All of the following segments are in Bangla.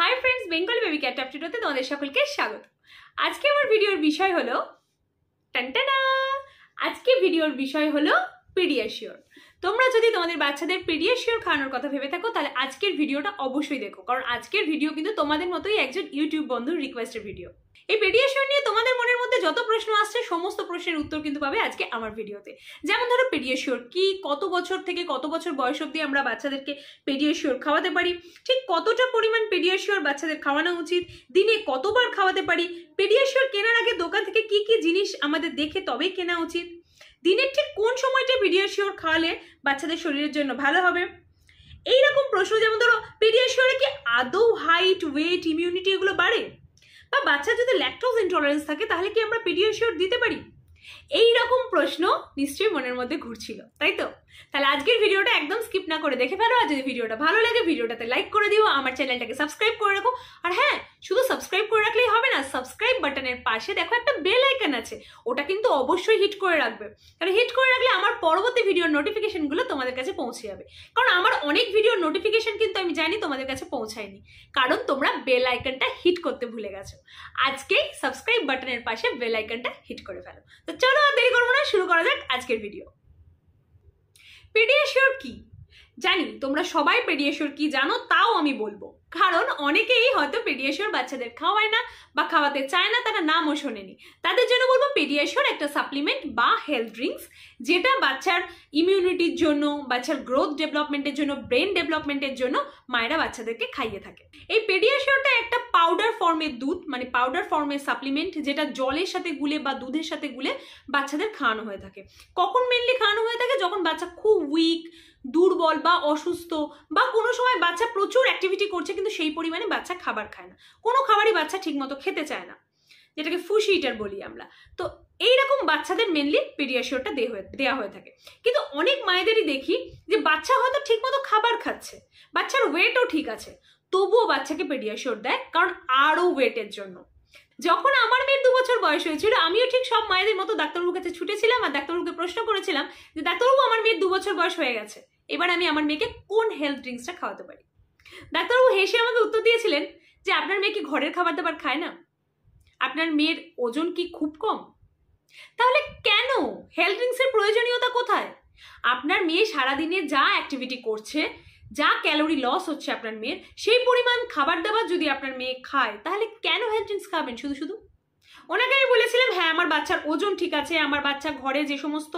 high friends Bengal baby cat ট্যাপটিটোতে তোমাদের সকলকে স্বাগত আজকে আমার ভিডিওর বিষয় হলো টানটানা আজকে ভিডিওর বিষয় হলো পিডিয়াশিওর তোমরা যদি তোমাদের বাচ্চাদের পিডিয়াশিওর খাওয়ানোর কথা ভেবে থাকো তাহলে আজকের ভিডিওটা অবশ্যই দেখো কারণ আজকের ভিডিও কিন্তু তোমাদের মতোই একজন ইউটিউব বন্ধুর রিকোয়েস্টের ভিডিও এই পেডিয়াশিওর নিয়ে তোমাদের মনের মধ্যে যত প্রশ্ন আসছে সমস্ত প্রশ্নের উত্তর কিন্তু পাবে আজকে আমার ভিডিওতে যেমন ধরো পেডিয়াশিওর কি কত বছর থেকে কত বছর বয়স অব্দি আমরা বাচ্চাদেরকে পেডিয়াশিওর খাওয়াতে পারি ঠিক কতটা পরিমাণ পেডিয়াশিওর বাচ্চাদের খাওয়ানো উচিত দিনে কতবার খাওয়াতে পারি পেডিয়াশিওর কেনার আগে দোকান থেকে কি কি জিনিস আমাদের দেখে তবেই কেনা উচিত দিনের ঠিক কোন সময়টা পিডিয়াশিওর খাওয়ালে বাচ্চাদের শরীরের জন্য ভালো হবে এইরকম প্রশ্ন যেমন ধরো পিডিয়াশিওরে কি আদৌ হাইট ওয়েট ইমিউনিটি এগুলো বাড়ে বা বাচ্চার যদি ল্যাকটোজ ইন্টলারেন্স থাকে তাহলে কি আমরা পিডিয়াশিওর দিতে পারি এই রকম প্রশ্ন নিশ্চয়ই মনের মধ্যে ঘুরছিল তাই তো তাহলে আজকের ভিডিওটা একদম স্কিপ না করে দেখে ফেলো আর যদি ভিডিওটা ভালো লাগে ভিডিওটাতে লাইক করে দিও আমার চ্যানেলটাকে সাবস্ক্রাইব করে রাখো আর হ্যাঁ শুধু সাবস্ক্রাইব করে রাখলেই হবে না সাবস্ক্রাইব বাটনের পাশে দেখো একটা বেল আইকন আছে ওটা কিন্তু অবশ্যই হিট করে রাখবে কারণ হিট করে রাখলে আমার পরবর্তী ভিডিওর নোটিফিকেশনগুলো তোমাদের কাছে পৌঁছে যাবে কারণ আমার অনেক ভিডিওর নোটিফিকেশন কিন্তু আমি জানি তোমাদের কাছে পৌঁছায়নি কারণ তোমরা বেল আইকনটা হিট করতে ভুলে গেছো আজকেই সাবস্ক্রাইব বাটনের পাশে বেল আইকনটা হিট করে ফেলো তো চলো চলো আর দেরি করবো না শুরু করা যাক আজকের ভিডিও পিডিয়াশিওর কি জানি তোমরা সবাই পেডিয়েশোর কি জানো তাও আমি বলবো কারণ অনেকেই হয়তো পেডিয়েশোর বাচ্চাদের খাওয়ায় না বা খাওয়াতে চায় না তারা নামও শোনেনি তাদের জন্য বলবো পেডিয়েশোর একটা সাপ্লিমেন্ট বা হেলথ ড্রিঙ্কস যেটা বাচ্চার ইমিউনিটির জন্য বাচ্চার গ্রোথ ডেভেলপমেন্টের জন্য ব্রেন ডেভেলপমেন্টের জন্য মায়েরা বাচ্চাদেরকে খাইয়ে থাকে এই পেডিয়াশোরটা একটা পাউডার ফর্মের দুধ মানে পাউডার ফর্মের সাপ্লিমেন্ট যেটা জলের সাথে গুলে বা দুধের সাথে গুলে বাচ্চাদের খাওয়ানো হয়ে থাকে কখন মেনলি খাওয়ানো হয়ে থাকে যখন বাচ্চা খুব উইক দুর্বল বা অসুস্থ বা কোনো সময় বাচ্চা প্রচুর অ্যাক্টিভিটি করছে কিন্তু সেই পরিমাণে বাচ্চা খাবার খায় না কোনো খাবারই বাচ্চা ঠিকমতো খেতে চায় না যেটাকে ফুসি ইটার বলি আমরা তো এইরকম বাচ্চাদের মেনলি পিডিয়াশিওরটা দেওয়া হয়ে থাকে কিন্তু অনেক মায়েদেরই দেখি যে বাচ্চা হয়তো ঠিকমতো খাবার খাচ্ছে বাচ্চার ওয়েটও ঠিক আছে তবুও বাচ্চাকে পেডিয়াশিওর দেয় কারণ আরও ওয়েটের জন্য যখন আমার মেয়ের দু বছর বয়স হয়েছিল আমিও ঠিক সব মায়েদের মতো ডাক্তারবাবুর কাছে ছুটেছিলাম আর ডাক্তারবাবুকে প্রশ্ন করেছিলাম যে ডাক্তারবাবু আমার মেয়ের দু বছর বয়স হয়ে গেছে এবার আমি আমার মেয়েকে কোন হেলথ ড্রিঙ্কসটা খাওয়াতে পারি ডাক্তারবাবু হেসে আমাকে উত্তর দিয়েছিলেন যে আপনার মেয়ে কি ঘরের খাবার দাবার খায় না আপনার মেয়ের ওজন কি খুব কম তাহলে কেন হেলথ ড্রিঙ্কসের প্রয়োজনীয়তা কোথায় আপনার মেয়ে সারাদিনে যা অ্যাক্টিভিটি করছে যা ক্যালোরি লস হচ্ছে আপনার মেয়ের সেই পরিমাণ খাবার দাবার যদি আপনার মেয়ে খায় তাহলে কেন হেলথ ড্রিঙ্কস খাবেন শুধু শুধু ওনাকে আমি বলেছিলাম হ্যাঁ আমার বাচ্চার ওজন ঠিক আছে আমার বাচ্চা ঘরে যে সমস্ত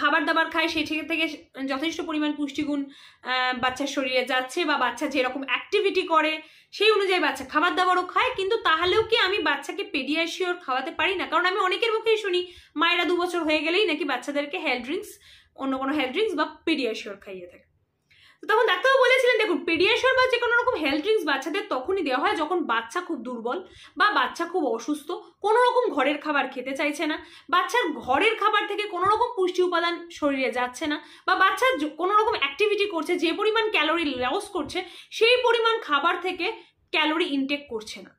খাবার দাবার খায় সেই থেকে যথেষ্ট পরিমাণ পুষ্টিগুণ বাচ্চার শরীরে যাচ্ছে বা বাচ্চা যেরকম অ্যাক্টিভিটি করে সেই অনুযায়ী বাচ্চা খাবার দাবারও খায় কিন্তু তাহলেও কি আমি বাচ্চাকে পেডিয়াশিওর খাওয়াতে পারি না কারণ আমি অনেকের মুখেই শুনি মায়েরা দু বছর হয়ে গেলেই নাকি বাচ্চাদেরকে হেলথ ড্রিঙ্কস অন্য কোনো হেলথ ড্রিঙ্কস বা পেডিয়াশিওর খাইয়ে থাকে তখন ডাক্তারও বলেছিলেন দেখুন পিডিয়াশোর বা যে কোনো রকম হেলথ ড্রিঙ্কস বাচ্চাদের তখনই দেওয়া হয় যখন বাচ্চা খুব দুর্বল বা বাচ্চা খুব অসুস্থ কোনো রকম ঘরের খাবার খেতে চাইছে না বাচ্চার ঘরের খাবার থেকে কোনো রকম পুষ্টি উপাদান শরীরে যাচ্ছে না বা বাচ্চার কোনো রকম অ্যাক্টিভিটি করছে যে পরিমাণ ক্যালোরি লস করছে সেই পরিমাণ খাবার থেকে ক্যালোরি ইনটেক করছে না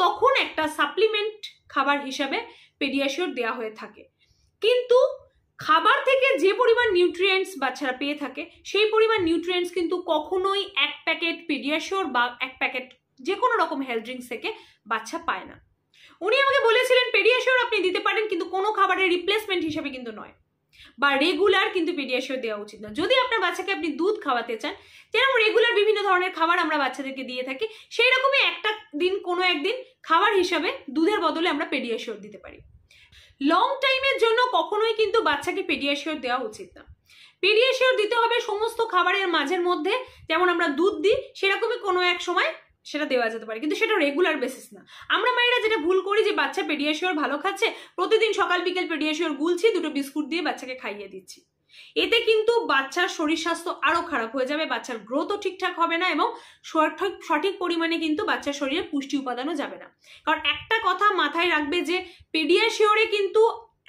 তখন একটা সাপ্লিমেন্ট খাবার হিসাবে পেডিয়াশিওর দেওয়া হয়ে থাকে কিন্তু খাবার থেকে যে পরিমাণ নিউট্রিয়েন্টস বাচ্চারা পেয়ে থাকে সেই পরিমাণ নিউট্রিয়েন্টস কিন্তু কখনোই এক প্যাকেট পেডিয়াশোর বা এক প্যাকেট যে কোনো রকম হেলথ ড্রিঙ্কস থেকে বাচ্চা পায় না উনি আমাকে বলেছিলেন পেডিয়াশোর আপনি দিতে পারেন কিন্তু কোনো খাবারের রিপ্লেসমেন্ট হিসেবে কিন্তু নয় বা রেগুলার কিন্তু পেডিয়াশোর দেওয়া উচিত না যদি আপনার বাচ্চাকে আপনি দুধ খাওয়াতে চান যেরকম রেগুলার বিভিন্ন ধরনের খাবার আমরা বাচ্চাদেরকে দিয়ে থাকি সেই রকমই একটা দিন কোনো একদিন খাবার হিসাবে দুধের বদলে আমরা পেডিয়াশিওর দিতে পারি লং টাইমের জন্য কখনোই কিন্তু বাচ্চাকে পেডিয়াশিওর দেওয়া উচিত না পেডিয়াশিওর দিতে হবে সমস্ত খাবারের মাঝের মধ্যে যেমন আমরা দুধ দিই সেরকমই কোনো এক সময় সেটা দেওয়া যেতে পারে কিন্তু সেটা রেগুলার বেসিস না আমরা মায়েরা যেটা ভুল করি যে বাচ্চা পেডিয়াশিওর ভালো খাচ্ছে প্রতিদিন সকাল বিকেল পেডিয়াশিওর গুলছি দুটো বিস্কুট দিয়ে বাচ্চাকে খাইয়ে দিচ্ছি এতে কিন্তু বাচ্চার শরীর স্বাস্থ্য আরও খারাপ হয়ে যাবে বাচ্চার গ্রোথও ঠিকঠাক হবে না এবং সঠিক সঠিক পরিমাণে কিন্তু বাচ্চার শরীরে পুষ্টি উপাদানও যাবে না কারণ একটা কথা মাথায় রাখবে যে পেডিয়াশিওরে কিন্তু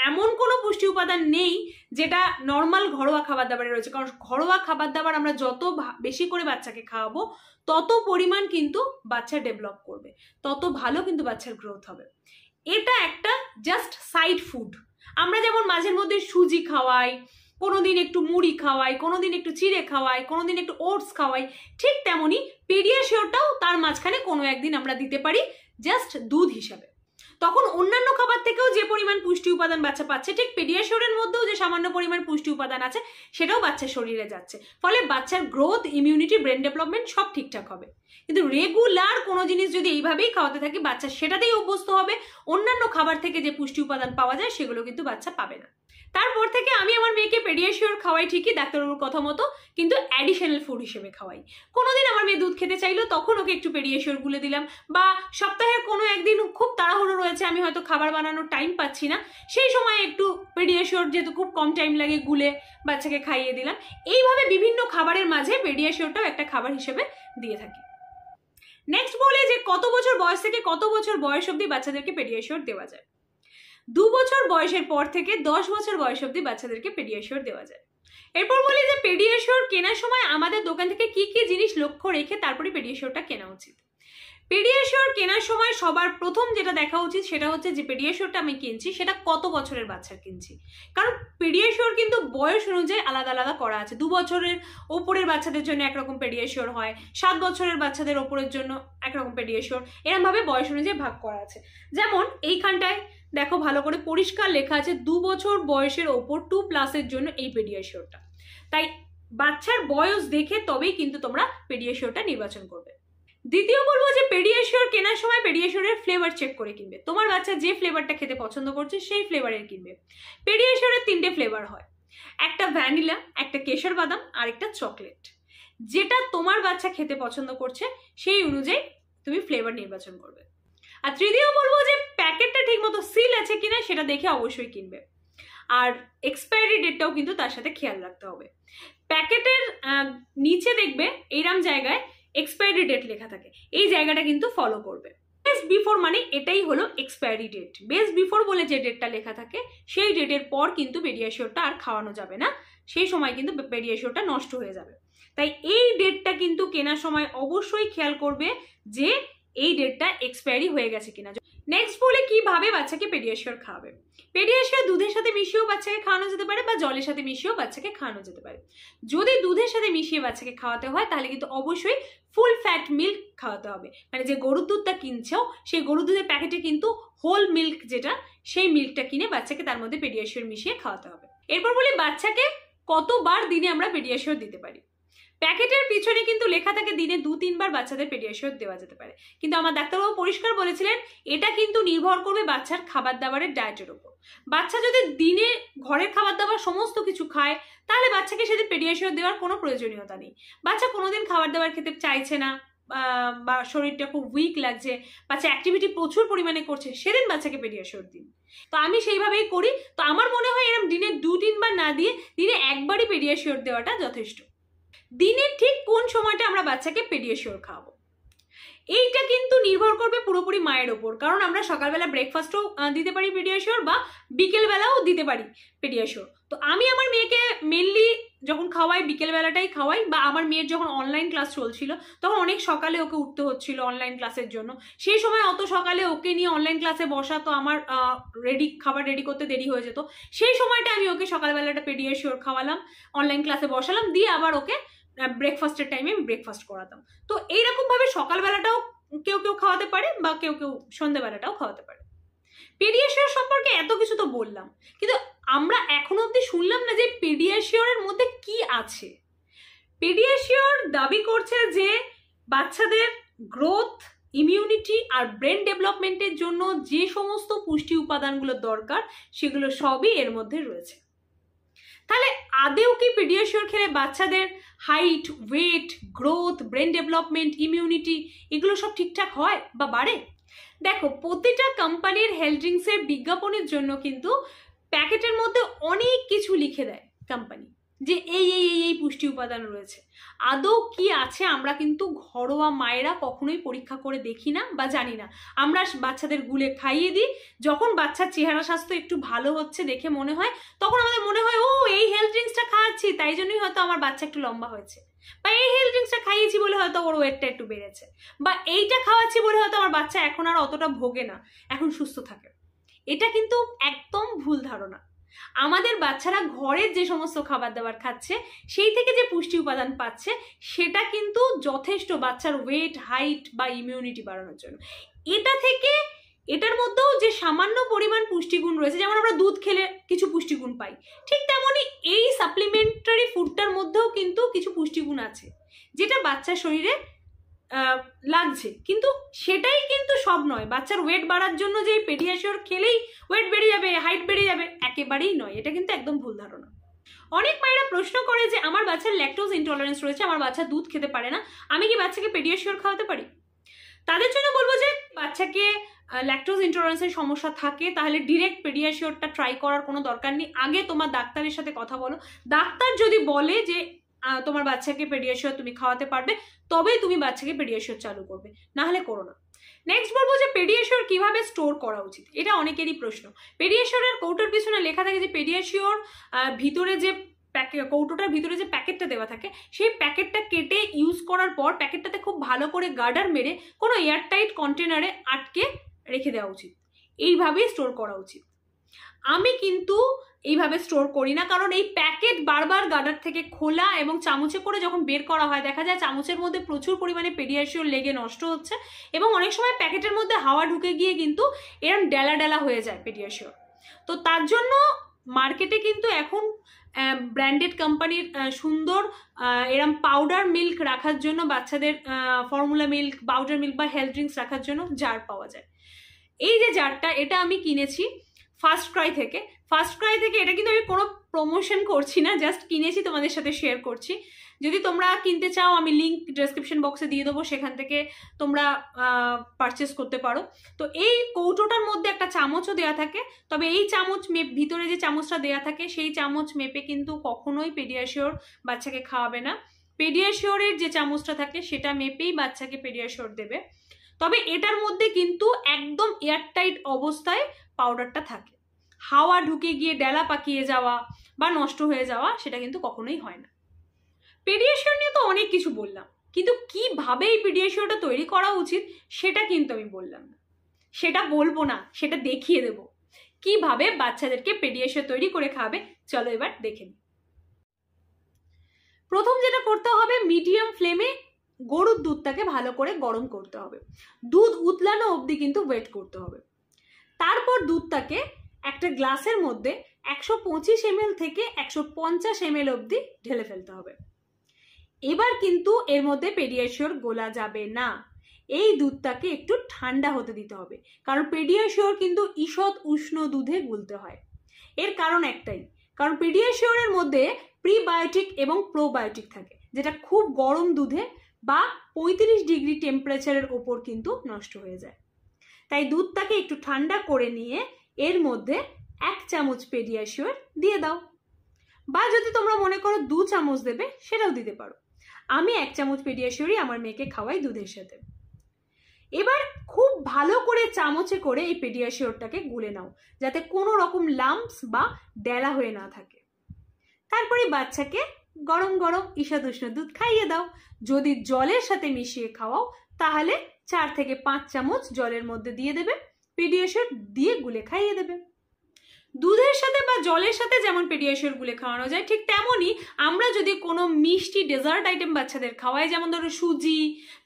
এমন কোনো পুষ্টি উপাদান নেই যেটা নর্মাল ঘরোয়া খাবার দাবারে রয়েছে কারণ ঘরোয়া খাবার দাবার আমরা যত বেশি করে বাচ্চাকে খাওয়াবো তত পরিমাণ কিন্তু বাচ্চা ডেভেলপ করবে তত ভালো কিন্তু বাচ্চার গ্রোথ হবে এটা একটা জাস্ট সাইড ফুড আমরা যেমন মাঝের মধ্যে সুজি খাওয়াই কোনো দিন একটু মুড়ি খাওয়াই কোনো দিন একটু চিড়ে খাওয়াই কোনো দিন একটু ওটস খাওয়াই ঠিক তেমনই পেডিয়াশিওরটাও তার মাঝখানে কোনো একদিন আমরা দিতে পারি জাস্ট দুধ হিসাবে তখন অন্যান্য খাবার থেকেও যে পরিমাণ পুষ্টি উপাদান বাচ্চা পাচ্ছে ঠিক পেডিয়াশোরের মধ্যেও যে সামান্য পরিমাণ পুষ্টি উপাদান আছে সেটাও বাচ্চার শরীরে যাচ্ছে ফলে বাচ্চার গ্রোথ ইমিউনিটি ব্রেন ডেভেলপমেন্ট সব ঠিকঠাক হবে কিন্তু রেগুলার কোনো জিনিস যদি এইভাবেই খাওয়াতে থাকি বাচ্চা সেটাতেই অভ্যস্ত হবে অন্যান্য খাবার থেকে যে পুষ্টি উপাদান পাওয়া যায় সেগুলো কিন্তু বাচ্চা পাবে না তারপর থেকে আমি আমার মেয়েকে পেডিয়াশিওর খাওয়াই ঠিকই ডাক্তারবাবুর কথা মতো কিন্তু অ্যাডিশনাল ফুড হিসেবে খাওয়াই কোনোদিন আমার মেয়ে দুধ খেতে চাইলো তখন ওকে একটু পেডিয়াশিওর গুলে দিলাম বা সপ্তাহের কোনো একদিন খুব তাড়াহুড়ো হয়েছে আমি হয়তো খাবার বানানোর টাইম পাচ্ছি না সেই সময় একটু পেডিয়াশিওর যেহেতু খুব কম টাইম লাগে গুলে বাচ্চাকে খাইয়ে দিলাম এইভাবে বিভিন্ন খাবারের মাঝে পেডিয়াশিওরটাও একটা খাবার হিসেবে দিয়ে থাকি নেক্সট বলি যে কত বছর বয়স থেকে কত বছর বয়স অবধি বাচ্চাদেরকে পেডিয়াশিওর দেওয়া যায় দু বছর বয়সের পর থেকে দশ বছর বয়স অবধি বাচ্চাদেরকে পেডিয়াশিওর দেওয়া যায় এরপর বলি যে পেডিয়াশিওর কেনার সময় আমাদের দোকান থেকে কি কি জিনিস লক্ষ্য রেখে তারপরে পেডিয়াশিওরটা কেনা উচিত পেডিয়াশিওর কেনার সময় সবার প্রথম যেটা দেখা উচিত সেটা হচ্ছে যে পেডিয়াশিওরটা আমি কিনছি সেটা কত বছরের বাচ্চার কিনছি কারণ পেডিয়াশিওর কিন্তু বয়স অনুযায়ী আলাদা আলাদা করা আছে দু বছরের ওপরের বাচ্চাদের জন্য একরকম পেডিয়াশিওর হয় সাত বছরের বাচ্চাদের ওপরের জন্য একরকম পেডিয়াশিওর এরমভাবে বয়স অনুযায়ী ভাগ করা আছে যেমন এইখানটায় দেখো ভালো করে পরিষ্কার লেখা আছে দু বছর বয়সের ওপর টু প্লাসের জন্য এই পেডিয়াশিওরটা তাই বাচ্চার বয়স দেখে তবেই কিন্তু তোমরা পেডিয়াশিওরটা নির্বাচন করবে দ্বিতীয় বলবো যে পেডিয়াশিওর কেনার সময় পেডিয়াশিওরের ফ্লেভার চেক করে কিনবে তোমার বাচ্চা যে ফ্লেভারটা খেতে পছন্দ করছে সেই ফ্লেভারের কিনবে পেডিয়াশিওরের তিনটে ফ্লেভার হয় একটা ভ্যানিলা একটা কেশর বাদাম আর একটা চকলেট যেটা তোমার বাচ্চা খেতে পছন্দ করছে সেই অনুযায়ী তুমি ফ্লেভার নির্বাচন করবে আর তৃতীয় বলবো যে প্যাকেটটা ঠিকমতো সিল আছে কিনা সেটা দেখে অবশ্যই কিনবে আর এক্সপায়ারি ডেটটাও কিন্তু তার সাথে খেয়াল রাখতে হবে প্যাকেটের নিচে দেখবে এইরাম জায়গায় এক্সপায়ারি ডেট লেখা থাকে এই জায়গাটা কিন্তু ফলো করবে বেস্ট বিফোর মানে এটাই হলো এক্সপায়ারি ডেট বেস্ট বিফোর বলে যে ডেটটা লেখা থাকে সেই ডেটের পর কিন্তু বেরিয়াশিওরটা আর খাওয়ানো যাবে না সেই সময় কিন্তু বেরিয়াশিওরটা নষ্ট হয়ে যাবে তাই এই ডেটটা কিন্তু কেনার সময় অবশ্যই খেয়াল করবে যে এই ডেটটা এক্সপায়ারি হয়ে গেছে কিনা নেক্সট বলে কিভাবে বাচ্চাকে পেডিয়াশিয়র খাওয়াবে পেডিয়াশিওর দুধের সাথে মিশিয়েও বাচ্চাকে খাওয়ানো যেতে পারে বা জলের সাথে মিশিয়েও বাচ্চাকে খাওয়ানো যেতে পারে যদি দুধের সাথে মিশিয়ে বাচ্চাকে খাওয়াতে হয় তাহলে কিন্তু অবশ্যই ফুল ফ্যাট মিল্ক খাওয়াতে হবে মানে যে গরুর দুধটা কিনছেও সেই গরুর দুধের প্যাকেটে কিন্তু হোল মিল্ক যেটা সেই মিল্কটা কিনে বাচ্চাকে তার মধ্যে পেডিয়াশিয়র মিশিয়ে খাওয়াতে হবে এরপর বলি বাচ্চাকে কতবার দিনে আমরা পেডিয়াশিয়র দিতে পারি প্যাকেটের পিছনে কিন্তু লেখা থাকে দিনে দু তিনবার বাচ্চাদের পেডিয়াশিওর দেওয়া যেতে পারে কিন্তু আমার ডাক্তারবাবু পরিষ্কার বলেছিলেন এটা কিন্তু নির্ভর করবে বাচ্চার খাবার দাবারের ডায়েটের উপর বাচ্চা যদি দিনে ঘরের খাবার দাবার সমস্ত কিছু খায় তাহলে বাচ্চাকে সেদিন পেডিয়াশিওর দেওয়ার কোনো প্রয়োজনীয়তা নেই বাচ্চা কোনোদিন খাবার দাবার খেতে চাইছে না বা শরীরটা খুব উইক লাগছে বাচ্চা অ্যাক্টিভিটি প্রচুর পরিমাণে করছে সেদিন বাচ্চাকে পেডিয়াশিওর দিন তো আমি সেইভাবেই করি তো আমার মনে হয় এরকম দিনে দু তিনবার না দিয়ে দিনে একবারই পেডিয়াশিওর দেওয়াটা যথেষ্ট দিনের ঠিক কোন সময়টা আমরা বাচ্চাকে পেডিয়াশিওর খাওয়াবো এইটা কিন্তু নির্ভর করবে পুরোপুরি মায়ের ওপর কারণ আমরা সকালবেলা ব্রেকফাস্টও দিতে পারি পেডিয়াশিওর বা বিকেলবেলাও দিতে পারি পেডিয়াশিওর তো আমি আমার মেয়েকে মেনলি যখন খাওয়াই বিকেলবেলাটাই খাওয়াই বা আমার মেয়ের যখন অনলাইন ক্লাস চলছিল তখন অনেক সকালে ওকে উঠতে হচ্ছিল অনলাইন ক্লাসের জন্য সেই সময় অত সকালে ওকে নিয়ে অনলাইন ক্লাসে বসা তো আমার রেডি খাবার রেডি করতে দেরি হয়ে যেত সেই সময়টা আমি ওকে সকালবেলাটা পেডিয়াশিওর খাওয়ালাম অনলাইন ক্লাসে বসালাম দিয়ে আবার ওকে ব্রেকফাস্টের টাইমে আমি ব্রেকফাস্ট করাতাম তো এইরকমভাবে সকালবেলাটাও কেউ কেউ খাওয়াতে পারে বা কেউ কেউ সন্ধ্যেবেলাটাও খাওয়াতে পারে পেডিয়াশিয়ার সম্পর্কে এত কিছু তো বললাম কিন্তু আমরা এখনো অব্দি শুনলাম না যে পেডিয়াশিয়রের মধ্যে কি আছে পেডিয়াশিয়র দাবি করছে যে বাচ্চাদের গ্রোথ ইমিউনিটি আর ব্রেন ডেভেলপমেন্টের জন্য যে সমস্ত পুষ্টি উপাদানগুলো দরকার সেগুলো সবই এর মধ্যে রয়েছে আদেও কি পিডিয়াশিওর খেলে বাচ্চাদের height weight growth brain development immunity এগুলো সব ঠিকঠাক হয় বা বাড়ে দেখো প্রতিটা কোম্পানির হেলথ ড্রিঙ্কসের বিজ্ঞাপনের জন্য কিন্তু প্যাকেটের মধ্যে অনেক কিছু লিখে দেয় কোম্পানি যে এই এই এই এই পুষ্টি উপাদান রয়েছে আদৌ কি আছে আমরা কিন্তু ঘরোয়া মায়েরা কখনোই পরীক্ষা করে দেখি না বা জানি না আমরা বাচ্চাদের গুলে খাইয়ে দিই যখন বাচ্চার চেহারা স্বাস্থ্য একটু ভালো হচ্ছে দেখে মনে হয় তখন আমাদের মনে হয় ও এই হেলথ ড্রিঙ্কসটা খাওয়াচ্ছি তাই জন্যই হয়তো আমার বাচ্চা একটু লম্বা হয়েছে বা এই হেলথ ড্রিঙ্কসটা খাইয়েছি বলে হয়তো ওর ওয়েটটা একটু বেড়েছে বা এইটা খাওয়াচ্ছি বলে হয়তো আমার বাচ্চা এখন আর অতটা ভোগে না এখন সুস্থ থাকে এটা কিন্তু একদম ভুল ধারণা আমাদের বাচ্চারা ঘরের যে সমস্ত খাবার দাবার খাচ্ছে সেই থেকে যে পুষ্টি উপাদান পাচ্ছে সেটা কিন্তু যথেষ্ট বাচ্চার ওয়েট হাইট বা ইমিউনিটি বাড়ানোর জন্য এটা থেকে এটার মধ্যেও যে সামান্য পরিমাণ পুষ্টিগুণ রয়েছে যেমন আমরা দুধ খেলে কিছু পুষ্টিগুণ পাই ঠিক তেমনই এই সাপ্লিমেন্টারি ফুডটার মধ্যেও কিন্তু কিছু পুষ্টিগুণ আছে যেটা বাচ্চার শরীরে লাগছে কিন্তু সেটাই কিন্তু সব নয় বাচ্চার ওয়েট বাড়ার জন্য যে পেডিয়াশিওর খেলেই ওয়েট বেড়ে যাবে হাইট বেড়ে যাবে একেবারেই নয় এটা কিন্তু একদম ভুল ধারণা অনেক মায়েরা প্রশ্ন করে যে আমার বাচ্চার ল্যাকটোজ ইনটলারেন্স রয়েছে আমার বাচ্চা দুধ খেতে পারে না আমি কি বাচ্চাকে পেডিয়াশিওর খাওয়াতে পারি তাদের জন্য বলবো যে বাচ্চাকে ল্যাকটোজ ইন্টলারেন্সের সমস্যা থাকে তাহলে ডিরেক্ট পেডিয়াশিওরটা ট্রাই করার কোনো দরকার নেই আগে তোমার ডাক্তারের সাথে কথা বলো ডাক্তার যদি বলে যে তোমার বাচ্চাকে পেডিয়াশিওর তুমি খাওয়াতে পারবে তবেই তুমি বাচ্চাকে পেডিয়াশিওর চালু করবে না হলে করো না নেক্সট বলবো যে পেডিয়াশিওর কিভাবে স্টোর করা উচিত এটা অনেকেরই প্রশ্ন পেডিয়াশিওরের কৌটোর পিছনে লেখা থাকে যে পেডিয়াশিওর ভিতরে যে প্যাকেট কৌটোটার ভিতরে যে প্যাকেটটা দেওয়া থাকে সেই প্যাকেটটা কেটে ইউজ করার পর প্যাকেটটাতে খুব ভালো করে গার্ডার মেরে কোনো এয়ারটাইট কন্টেনারে আটকে রেখে দেওয়া উচিত এইভাবেই স্টোর করা উচিত আমি কিন্তু এইভাবে স্টোর করি না কারণ এই প্যাকেট বারবার গাডার থেকে খোলা এবং চামচে করে যখন বের করা হয় দেখা যায় চামচের মধ্যে প্রচুর পরিমাণে পেডিয়াশিওর লেগে নষ্ট হচ্ছে এবং অনেক সময় প্যাকেটের মধ্যে হাওয়া ঢুকে গিয়ে কিন্তু এরম ডেলা ডেলা হয়ে যায় পেডিয়াশিওর তো তার জন্য মার্কেটে কিন্তু এখন ব্র্যান্ডেড কোম্পানির সুন্দর এরম পাউডার মিল্ক রাখার জন্য বাচ্চাদের ফর্মুলা মিল্ক পাউডার মিল্ক বা হেলথ ড্রিঙ্কস রাখার জন্য জার পাওয়া যায় এই যে জারটা এটা আমি কিনেছি ফার্স্ট ক্রাই থেকে ফার্স্ট ক্রাই থেকে এটা কিন্তু আমি কোনো প্রমোশন করছি না জাস্ট কিনেছি তোমাদের সাথে শেয়ার করছি যদি তোমরা কিনতে চাও আমি লিঙ্ক ডেসক্রিপশন বক্সে দিয়ে দেবো সেখান থেকে তোমরা পারচেস করতে পারো তো এই কৌটোটার মধ্যে একটা চামচও দেয়া থাকে তবে এই চামচ মেপ ভিতরে যে চামচটা দেয়া থাকে সেই চামচ মেপে কিন্তু কখনোই পেডিয়াশিওর বাচ্চাকে খাওয়াবে না পেডিয়াশিওরের যে চামচটা থাকে সেটা মেপেই বাচ্চাকে পেডিয়াশিওর দেবে তবে এটার মধ্যে কিন্তু একদম এয়ারটাইট অবস্থায় পাউডারটা থাকে হাওয়া ঢুকে গিয়ে ডেলা পাকিয়ে যাওয়া বা নষ্ট হয়ে যাওয়া সেটা কিন্তু কখনোই হয় না পেডিয়াশিওর নিয়ে তো অনেক কিছু বললাম কিন্তু কিভাবে এই পিডিয়াশিওটা তৈরি করা উচিত সেটা কিন্তু আমি বললাম না সেটা বলবো না সেটা দেখিয়ে দেব কিভাবে বাচ্চাদেরকে পেডিয়াশিও তৈরি করে খাবে চলো এবার দেখে নিই প্রথম যেটা করতে হবে মিডিয়াম ফ্লেমে গরুর দুধটাকে ভালো করে গরম করতে হবে দুধ উতলানো অবধি কিন্তু ওয়েট করতে হবে তারপর দুধটাকে একটা গ্লাসের মধ্যে একশো পঁচিশ এমএল থেকে একশো পঞ্চাশ এমএল অবধি ঢেলে ফেলতে হবে এবার কিন্তু এর মধ্যে পেডিয়াশিওর গোলা যাবে না এই দুধটাকে একটু ঠান্ডা হতে দিতে হবে কারণ পেডিয়াশিওর কিন্তু ঈষৎ উষ্ণ দুধে গুলতে হয় এর কারণ একটাই কারণ পেডিয়াশিওরের মধ্যে প্রিবায়োটিক এবং প্রোবায়োটিক থাকে যেটা খুব গরম দুধে বা পঁয়ত্রিশ ডিগ্রি টেম্পারেচারের ওপর কিন্তু নষ্ট হয়ে যায় তাই দুধটাকে একটু ঠান্ডা করে নিয়ে এর মধ্যে এক চামচ পেডিয়াশিওর দিয়ে দাও বা যদি তোমরা মনে করো দু চামচ দেবে সেটাও দিতে পারো আমি এক চামচ পেডিয়াশিওরই আমার মেয়েকে খাওয়াই দুধের সাথে এবার খুব ভালো করে চামচে করে এই পেডিয়াশিওরটাকে গুলে নাও যাতে কোনো রকম লাম্পস বা ডেলা হয়ে না থাকে তারপরে বাচ্চাকে গরম গরম ঈশাতুষ্ণ দুধ খাইয়ে দাও যদি জলের সাথে মিশিয়ে খাওয়াও তাহলে চার থেকে পাঁচ চামচ জলের মধ্যে দিয়ে দেবে পেডিয়াশোর দিয়ে গুলে খাইয়ে দেবে দুধের সাথে বা জলের সাথে যেমন পেডিয়াশোর গুলে খাওয়ানো যায় ঠিক তেমনই আমরা যদি কোনো মিষ্টি ডেজার্ট আইটেম বাচ্চাদের খাওয়াই যেমন ধরো সুজি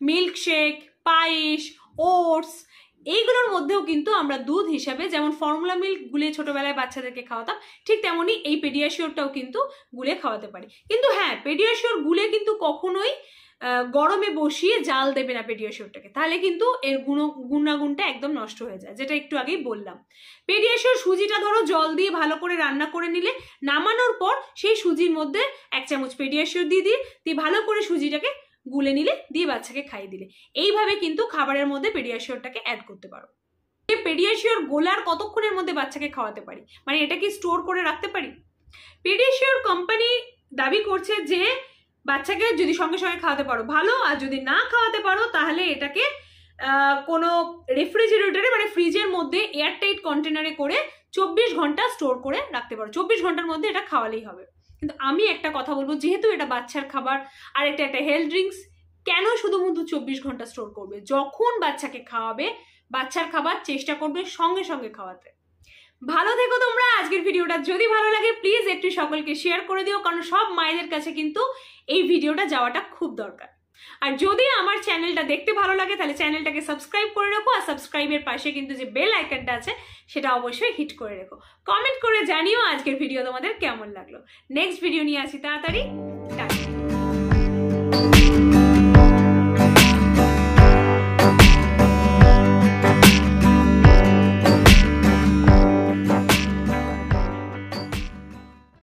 মিল্কশেক পায়েস ওটস এইগুলোর মধ্যেও কিন্তু আমরা দুধ হিসাবে যেমন ফর্মুলা মিল্ক গুলে ছোটোবেলায় বাচ্চাদেরকে খাওয়াতাম ঠিক তেমনই এই পেডিয়াশিওরটাও কিন্তু গুলে খাওয়াতে পারি কিন্তু হ্যাঁ পেডিয়াশিওর গুলে কিন্তু কখনোই গরমে বসিয়ে জাল দেবে না পেডিয়াশিওরটাকে তাহলে কিন্তু এর গুণ গুণাগুণটা একদম নষ্ট হয়ে যায় যেটা একটু আগেই বললাম পেডিয়াশিওর সুজিটা ধরো জল দিয়ে ভালো করে রান্না করে নিলে নামানোর পর সেই সুজির মধ্যে এক চামচ পেডিয়াশিওর দিয়ে দিয়ে দিয়ে ভালো করে সুজিটাকে গুলে নিলে দিয়ে বাচ্চাকে খাইয়ে দিলে এইভাবে কিন্তু খাবারের মধ্যে পেডিয়াশিয়রটাকে অ্যাড করতে পারো পেডিয়াশিয়র গোলার কতক্ষণের মধ্যে বাচ্চাকে খাওয়াতে পারি মানে এটা কি স্টোর করে রাখতে পারি পেডিয়াশিয়র কোম্পানি দাবি করছে যে বাচ্চাকে যদি সঙ্গে সঙ্গে খাওয়াতে পারো ভালো আর যদি না খাওয়াতে পারো তাহলে এটাকে কোনো রেফ্রিজারেটরে মানে ফ্রিজের মধ্যে এয়ারটাইট কন্টেনারে করে চব্বিশ ঘন্টা স্টোর করে রাখতে পারো চব্বিশ ঘন্টার মধ্যে এটা খাওয়ালেই হবে কিন্তু আমি একটা কথা বলবো যেহেতু এটা বাচ্চার খাবার আর এটা একটা হেলথ ড্রিঙ্কস কেন শুধুমাত্র চব্বিশ ঘন্টা স্টোর করবে যখন বাচ্চাকে খাওয়াবে বাচ্চার খাবার চেষ্টা করবে সঙ্গে সঙ্গে খাওয়াতে ভালো থেকো তোমরা আজকের ভিডিওটা যদি ভালো লাগে প্লিজ একটু সকলকে শেয়ার করে দিও কারণ সব মায়েদের কাছে কিন্তু এই ভিডিওটা যাওয়াটা খুব দরকার আর যদি আমার চ্যানেলটা দেখতে ভালো লাগে তাহলে চ্যানেলটাকে সাবস্ক্রাইব করে রাখো আর সাবস্ক্রাইবের পাশে কিন্তু যে বেল আইকনটা আছে সেটা অবশ্যই হিট করে রেখো কমেন্ট করে জানিও আজকের ভিডিও তোমাদের কেমন লাগলো নেক্সট ভিডিও নিয়ে আসি তাড়াতাড়ি